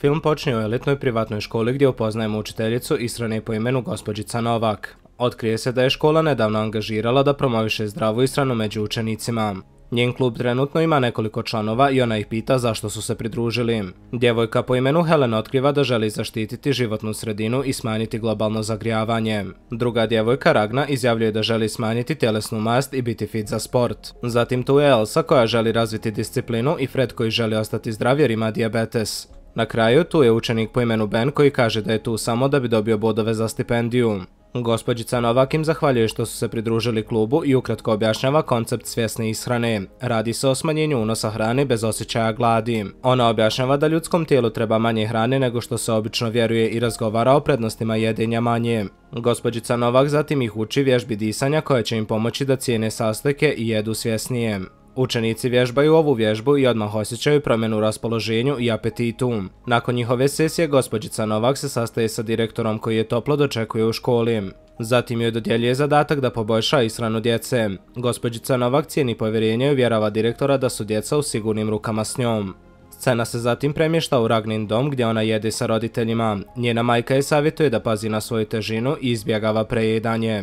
Film počne u elitnoj privatnoj školi gdje upoznajemo učiteljicu Israne po imenu gospođica Novak. Otkrije se da je škola nedavno angažirala da promoviše zdravu Isranu među učenicima. Njen klub trenutno ima nekoliko članova i ona ih pita zašto su se pridružili. Djevojka po imenu Helen otkriva da želi zaštititi životnu sredinu i smanjiti globalno zagrijavanje. Druga djevojka Ragna izjavljuje da želi smanjiti tjelesnu mast i biti fit za sport. Zatim tu je Elsa koja želi razviti disciplinu i Fred koji želi ostati zdrav jer ima diabetes. Na kraju tu je učenik po imenu Ben koji kaže da je tu samo da bi dobio bodove za stipendiju. Gospođica Novak im zahvaljuje što su se pridružili klubu i ukratko objašnjava koncept svjesne ishrane. Radi se o smanjenju unosa hrane bez osjećaja gladi. Ona objašnjava da ljudskom tijelu treba manje hrane nego što se obično vjeruje i razgovara o prednostima jedenja manje. Gospođica Novak zatim ih uči vježbi disanja koja će im pomoći da cijene sastojke i jedu svjesnije. Učenici vježbaju ovu vježbu i odmah osjećaju promjenu u raspoloženju i apetitu. Nakon njihove sesije, gospođica Novak se sastaje sa direktorom koji je toplo dočekuje u školi. Zatim joj dodjeljuje zadatak da poboljša ishranu djece. Gospođica Novak cijeni povjerenje i uvjerava direktora da su djeca u sigurnim rukama s njom. Scena se zatim premješta u Ragnin dom gdje ona jede sa roditeljima. Njena majka je savjetuje da pazi na svoju težinu i izbjegava prejedanje.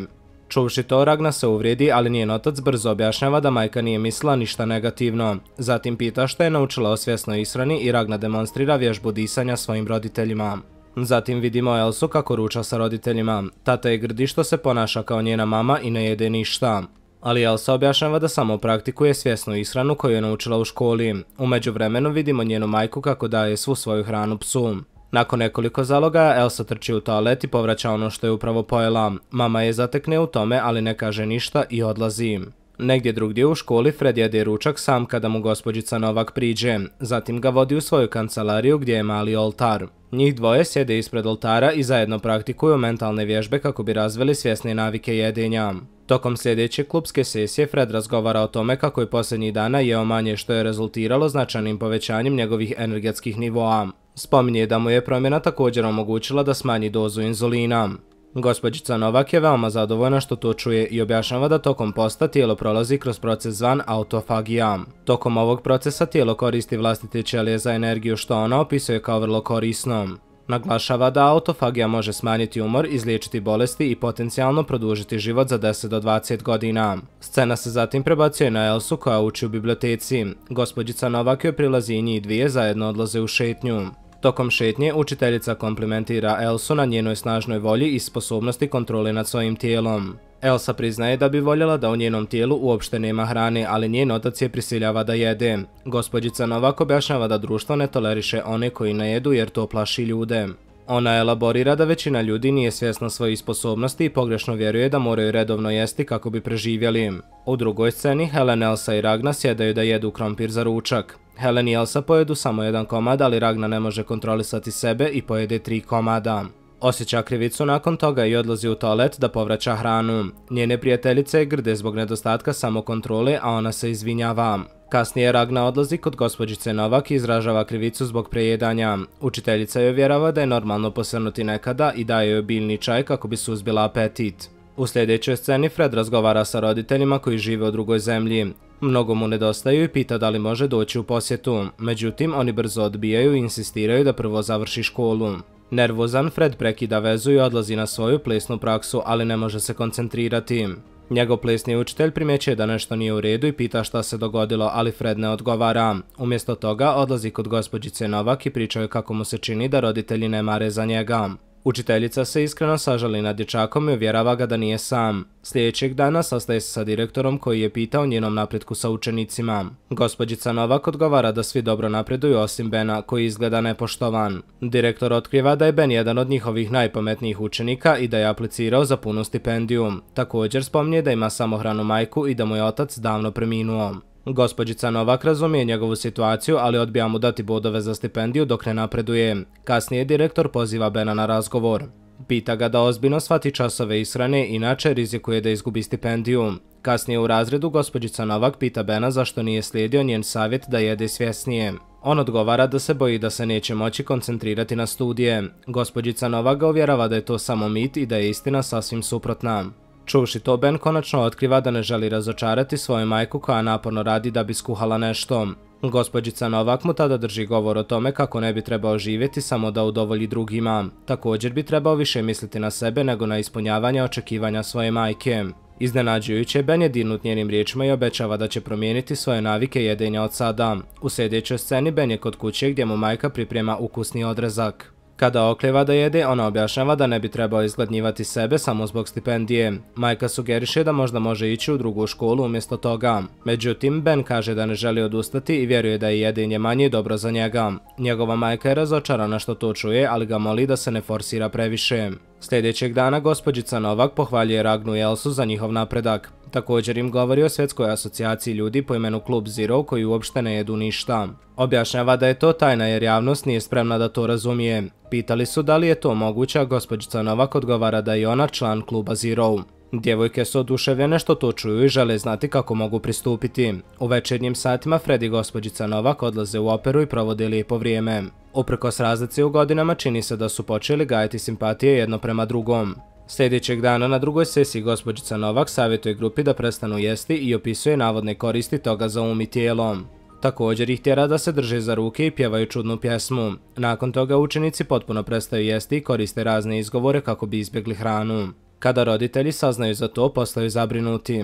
Čuvši to, Ragna se uvrijedi, ali njen otac brzo objašnjava da majka nije mislila ništa negativno. Zatim pita što je naučila o svjesnoj israni i Ragna demonstrira vježbu disanja svojim roditeljima. Zatim vidimo Elsu kako ruča sa roditeljima. Tata je grdi što se ponaša kao njena mama i ne jede ništa. Ali Elsa objašnjava da samo praktikuje svjesnu isranu koju je naučila u školi. Umeđu vremenu vidimo njenu majku kako daje svu svoju hranu psu. Nakon nekoliko zaloga, Elsa trči u toalet i povraća ono što je upravo pojela. Mama je zatekne u tome, ali ne kaže ništa i odlazi. Negdje drugdje u školi Fred jede ručak sam kada mu gospođica Novak priđe. Zatim ga vodi u svoju kancelariju gdje je mali oltar. Njih dvoje sjede ispred oltara i zajedno praktikuju mentalne vježbe kako bi razveli svjesne navike jedenja. Tokom sljedeće klubske sesije Fred razgovara o tome kako je posljednji dana jeo manje što je rezultiralo značajnim povećanjem njegovih energetskih nivoa. Spominje da mu je promjena također omogućila da smanji dozu inzulina. Gospođica Novak je veoma zadovoljna što to čuje i objašnjava da tokom posta tijelo prolazi kroz proces zvan autofagija. Tokom ovog procesa tijelo koristi vlastite ćelije za energiju što ona opisuje kao vrlo korisno. Naglašava da autofagija može smanjiti umor, izliječiti bolesti i potencijalno produžiti život za 10 do 20 godina. Scena se zatim prebacuje na Elsu koja uči u biblioteci. Gospođica Novak joj prilazi i njih dvije zajedno odlaze u šetnju. Tokom šetnje učiteljica komplementira Elsu na njenoj snažnoj volji i sposobnosti kontrole nad svojim tijelom. Elsa priznaje da bi voljela da u njenom tijelu uopšte nema hrane, ali njen otac je prisiljava da jede. Gospodjica Novak objašnjava da društvo ne toleriše one koji ne jedu jer to plaši ljude. Ona elaborira da većina ljudi nije svjesna svoje sposobnosti i pogrešno vjeruje da moraju redovno jesti kako bi preživjeli. U drugoj sceni Helen, Elsa i Ragnar sjedaju da jedu krompir za ručak. Helen i Elsa pojedu samo jedan komad, ali Ragna ne može kontrolisati sebe i pojede tri komada. Osjeća krivicu nakon toga i odlazi u toalet da povraća hranu. Njene prijateljice grde zbog nedostatka samokontrole, a ona se izvinjava. Kasnije Ragna odlazi kod gospođice Novak i izražava krivicu zbog prejedanja. Učiteljica joj vjerava da je normalno posrnuti nekada i daje joj biljni čaj kako bi suzbila apetit. U sljedećoj sceni Fred razgovara sa roditeljima koji žive u drugoj zemlji. Mnogo mu nedostaju i pita da li može doći u posjetu, međutim oni brzo odbijaju i insistiraju da prvo završi školu. Nervozan, Fred prekida vezu i odlazi na svoju plesnu praksu, ali ne može se koncentrirati. Njegov plesni učitelj primjećuje da nešto nije u redu i pita šta se dogodilo, ali Fred ne odgovara. Umjesto toga, odlazi kod gospođice Novak i pričaju kako mu se čini da roditelji ne mare za njega. Učiteljica se iskreno sažali nad dječakom i uvjerava ga da nije sam. Sljedećeg dana sastaje se sa direktorom koji je pitao njenom napretku sa učenicima. Gospodjica Novak odgovara da svi dobro napreduju osim Bena, koji izgleda nepoštovan. Direktor otkriva da je Ben jedan od njihovih najpametnijih učenika i da je aplicirao za punu stipendiju. Također spomnije da ima samohranu majku i da mu je otac davno preminuo. Gospođica Novak razumije njegovu situaciju, ali odbija mu dati bodove za stipendiju dok ne napreduje. Kasnije direktor poziva Bena na razgovor. Pita ga da ozbiljno shvati časove ishrane, inače rizikuje da izgubi stipendiju. Kasnije u razredu gospođica Novak pita Bena zašto nije slijedio njen savjet da jede svjesnije. On odgovara da se boji da se neće moći koncentrirati na studije. Gospođica Novak ga uvjerava da je to samo mit i da je istina sasvim suprotna. Čuvši to, Ben konačno otkriva da ne želi razočarati svoju majku koja naporno radi da bi skuhala nešto. Gospodjica Novak mu tada drži govor o tome kako ne bi trebao živjeti samo da udovolji drugima. Također bi trebao više misliti na sebe nego na ispunjavanje očekivanja svoje majke. Iznenađujuće, Ben je dinut njenim riječima i obećava da će promijeniti svoje navike jedenja od sada. U sljedećoj sceni Ben je kod kuće gdje mu majka priprema ukusni odrezak. Kada okljeva da jede, ona objašnjava da ne bi trebao izgladnjivati sebe samo zbog stipendije. Majka sugeriše da možda može ići u drugu školu umjesto toga. Međutim, Ben kaže da ne želi odustati i vjeruje da je jedinje manje dobro za njega. Njegova majka je razočarana što to čuje, ali ga moli da se ne forsira previše. Sljedećeg dana gospođica Novak pohvaljuje Ragnu i Elsu za njihov napredak. Također im govori o Svjetskoj asocijaciji ljudi po imenu Klub Zero koji uopšte ne jedu ništa. Objašnjava da je to tajna jer javnost nije spremna da to razumije. Pitali su da li je to moguća, gospođica Novak odgovara da je ona član Kluba Zero. Djevojke su oduševljene što to čuju i žele znati kako mogu pristupiti. U večernjim satima Fred i gospođica Novak odlaze u operu i provode lijepo vrijeme. Uprkos razlici u godinama čini se da su počeli gajati simpatije jedno prema drugom. Sljedećeg dana na drugoj sesiji gospođica Novak savjetuje grupi da prestanu jesti i opisuje navodne koristi toga za um i tijelom. Također ih tjera da se drže za ruke i pjevaju čudnu pjesmu. Nakon toga učenici potpuno prestaju jesti i koriste razne izgovore kako bi izbjegli hranu. Kada roditelji saznaju za to, postaju zabrinuti.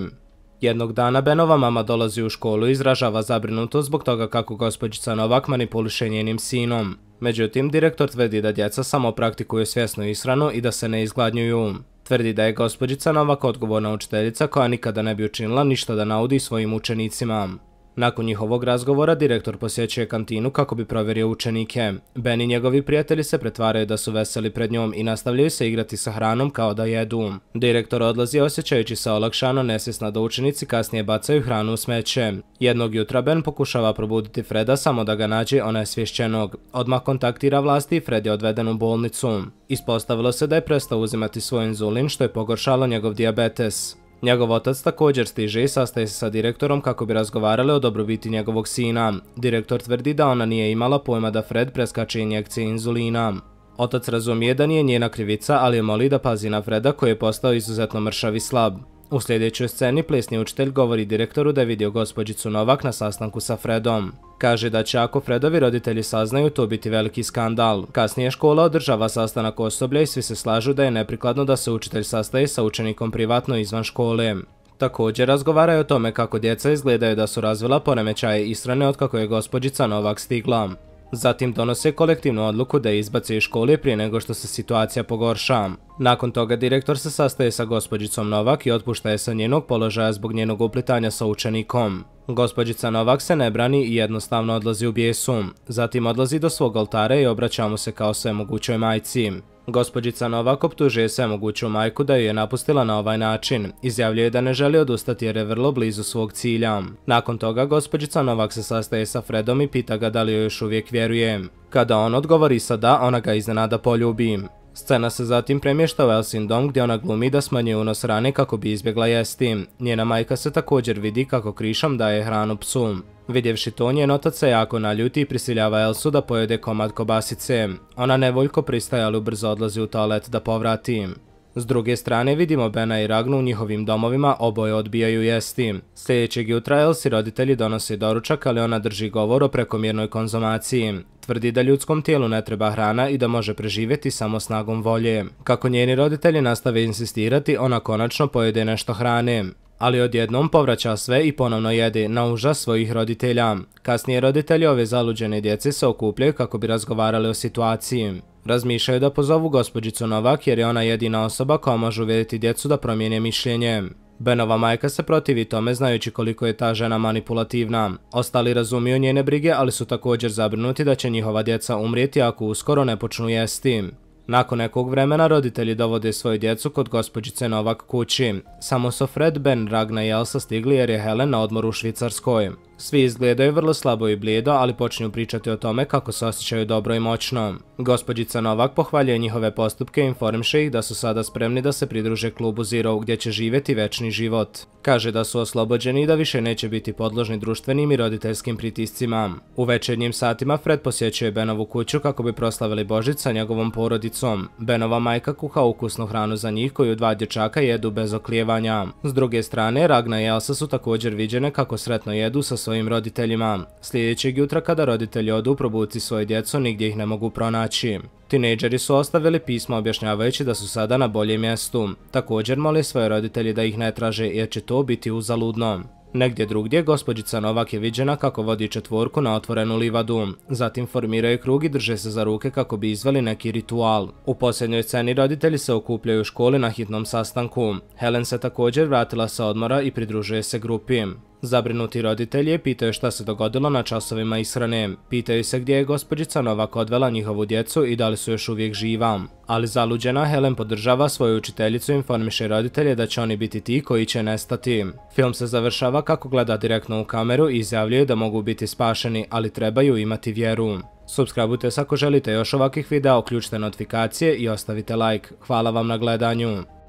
Jednog dana Benova mama dolazi u školu i izražava zabrinutost zbog toga kako gospođica Novak manipuliše njenim sinom. Međutim, direktor tvrdi da djeca samo praktikuju svjesnu ishranu i da se ne izgladnjuju. Tvrdi da je gospođica Novak odgovorna učiteljica koja nikada ne bi učinila ništa da naudi svojim učenicima. Nakon njihovog razgovora, direktor posjećuje kantinu kako bi provjerio učenike. Ben i njegovi prijatelji se pretvaraju da su veseli pred njom i nastavljaju se igrati sa hranom kao da jedu. Direktor odlazi osjećajući se olakšano, nesvjesna da učenici kasnije bacaju hranu u smeće. Jednog jutra Ben pokušava probuditi Freda samo da ga nađe onesvješćenog. Odmah kontaktira vlasti i Fred je odveden u bolnicu. Ispostavilo se da je prestao uzimati svoj inzulin što je pogoršalo njegov diabetes. Njegov otac također stiže i sastaje se sa direktorom kako bi razgovarali o dobrobiti njegovog sina. Direktor tvrdi da ona nije imala pojma da Fred preskače injekcije inzulina. Otac razumije da nije njena krivica, ali je moli da pazi na Freda koji je postao izuzetno mršav i slab. U sljedećoj sceni plesni učitelj govori direktoru da je vidio gospođicu Novak na sastanku sa Fredom. Kaže da će ako Fredovi roditelji saznaju to biti veliki skandal. Kasnije škola održava sastanak osoblja i svi se slažu da je neprikladno da se učitelj sastaje sa učenikom privatno izvan škole. Također razgovaraju o tome kako djeca izgledaju da su razvila poremećaje istrane od kako je gospođica Novak stigla. Zatim donose kolektivnu odluku da izbace iz škole prije nego što se situacija pogorša. Nakon toga direktor se sastaje sa gospođicom Novak i otpušta je sa njenog položaja zbog njenog upletanja sa učenikom. Gospođica Novak se ne brani i jednostavno odlazi u bijesu. Zatim odlazi do svog oltara i obraća mu se kao sve mogućoj majci. Gospođica Novak optužuje sve moguću majku da ju je napustila na ovaj način, izjavljuje da ne želi odustati jer je vrlo blizu svog cilja. Nakon toga gospođica Novak se sastaje sa Fredom i pita ga da li joj još uvijek vjeruje. Kada on odgovori sa da, ona ga iznenada poljubi. Scena se zatim premješta u Elsin dom gdje ona glumi da smanje unos rane kako bi izbjegla jesti. Njena majka se također vidi kako krišom daje hranu psu. Vidjevši to, njen otac se jako naljuti i prisiljava Elsu da pojede komad kobasice. Ona nevoljko pristaje, ali ubrzo odlazi u toalet da povrati. S druge strane vidimo Bena i Ragnu u njihovim domovima oboje odbijaju jesti. Sljedećeg jutra Elsi roditelji donose doručak, ali ona drži govor o prekomjernoj konzumaciji. Tvrdi da ljudskom tijelu ne treba hrana i da može preživjeti samo snagom volje. Kako njeni roditelji nastave insistirati, ona konačno pojede nešto hrane ali odjednom povraća sve i ponovno jede na užas svojih roditelja. Kasnije roditelji ove zaluđene djece se okupljaju kako bi razgovarali o situaciji. Razmišljaju da pozovu gospođicu Novak jer je ona jedina osoba koja može uvjeriti djecu da promijene mišljenje. Benova majka se protivi tome znajući koliko je ta žena manipulativna. Ostali razumiju njene brige, ali su također zabrinuti da će njihova djeca umrijeti ako uskoro ne počnu jesti. Nakon nekog vremena roditelji dovode svoju djecu kod gospođice Novak kući. Samo su Fred, Ben, Ragna i Elsa stigli jer je Helen na odmoru u Švicarskoj. Svi izgledaju vrlo slabo i blijedo, ali počinju pričati o tome kako se osjećaju dobro i moćno. Gospodjica Novak pohvaljuje njihove postupke i informše ih da su sada spremni da se pridruže klubu Zero gdje će živjeti večni život. Kaže da su oslobođeni i da više neće biti podložni društvenim i roditeljskim pritiscima. U večernjim satima Fred posjećuje Benovu kuću kako bi proslavili Božić sa njegovom porodicom. Benova majka kuha ukusnu hranu za njih koju dva dječaka jedu bez oklijevanja. S druge strane, Ragna i Elsa su također viđene kako sretno jedu sa svojim svojim roditeljima. Sljedećeg jutra kada roditelji odu probuci svoje djecu, nigdje ih ne mogu pronaći. Tineđeri su ostavili pismo objašnjavajući da su sada na boljem mjestu. Također moli svoje roditelji da ih ne traže jer će to biti uzaludno. Negdje drugdje gospođica Novak je viđena kako vodi četvorku na otvorenu livadu. Zatim formiraju krug i drže se za ruke kako bi izveli neki ritual. U posljednjoj sceni roditelji se okupljaju u školi na hitnom sastanku. Helen se također vratila sa odmora i pridružuje se grupi. Zabrinuti roditelj je pitao šta se dogodilo na časovima israne. Pitaju se gdje je gospođica Novak odvela njihovu djecu i da li su još uvijek živa. Ali zaluđena Helen podržava svoju učiteljicu i informiše roditelje da će oni biti ti koji će nestati. Film se završava kako gleda direktno u kameru i izjavljuje da mogu biti spašeni, ali trebaju imati vjeru. Subskrabujte se ako želite još ovakvih videa, uključite notifikacije i ostavite like. Hvala vam na gledanju.